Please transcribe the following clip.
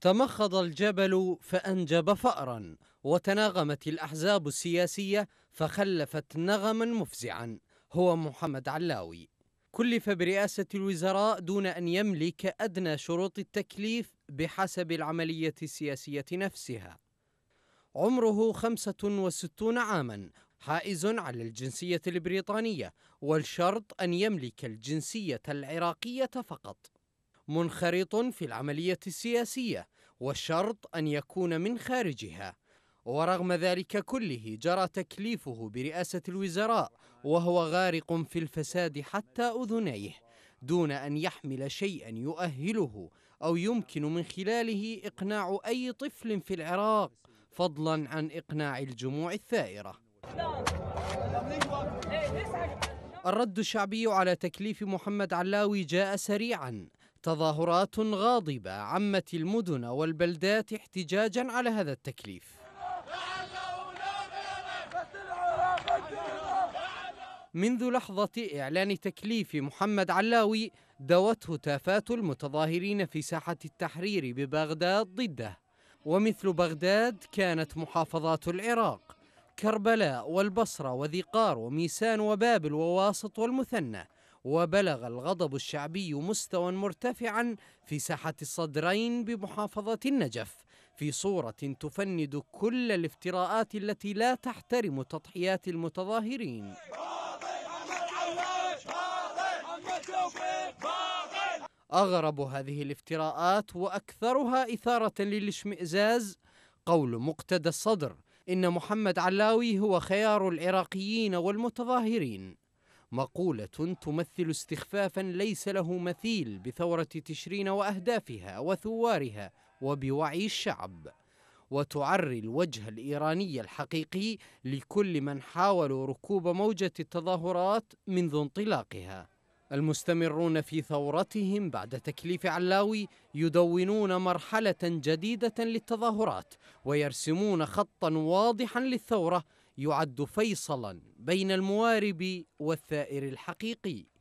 تمخض الجبل فأنجب فأرا وتناغمت الأحزاب السياسية فخلفت نغما مفزعا هو محمد علاوي كلف برئاسة الوزراء دون أن يملك أدنى شروط التكليف بحسب العملية السياسية نفسها عمره 65 عاما حائز على الجنسية البريطانية والشرط أن يملك الجنسية العراقية فقط منخرط في العملية السياسية والشرط أن يكون من خارجها ورغم ذلك كله جرى تكليفه برئاسة الوزراء وهو غارق في الفساد حتى أذنيه دون أن يحمل شيئا يؤهله أو يمكن من خلاله إقناع أي طفل في العراق فضلا عن إقناع الجموع الثائرة الرد الشعبي على تكليف محمد علاوي جاء سريعا تظاهرات غاضبة عمت المدن والبلدات احتجاجا على هذا التكليف منذ لحظة إعلان تكليف محمد علاوي دوت هتافات المتظاهرين في ساحة التحرير ببغداد ضده ومثل بغداد كانت محافظات العراق كربلاء والبصرة وذقار وميسان وبابل وواسط والمثنى وبلغ الغضب الشعبي مستوى مرتفعا في ساحة الصدرين بمحافظة النجف في صورة تفند كل الافتراءات التي لا تحترم تضحيات المتظاهرين أغرب هذه الافتراءات وأكثرها إثارة للاشمئزاز قول مقتدى الصدر إن محمد علاوي هو خيار العراقيين والمتظاهرين مقولة تمثل استخفافا ليس له مثيل بثورة تشرين وأهدافها وثوارها وبوعي الشعب وتعري الوجه الإيراني الحقيقي لكل من حاولوا ركوب موجة التظاهرات منذ انطلاقها المستمرون في ثورتهم بعد تكليف علاوي يدونون مرحلة جديدة للتظاهرات ويرسمون خطا واضحا للثورة يعد فيصلا بين الموارب والثائر الحقيقي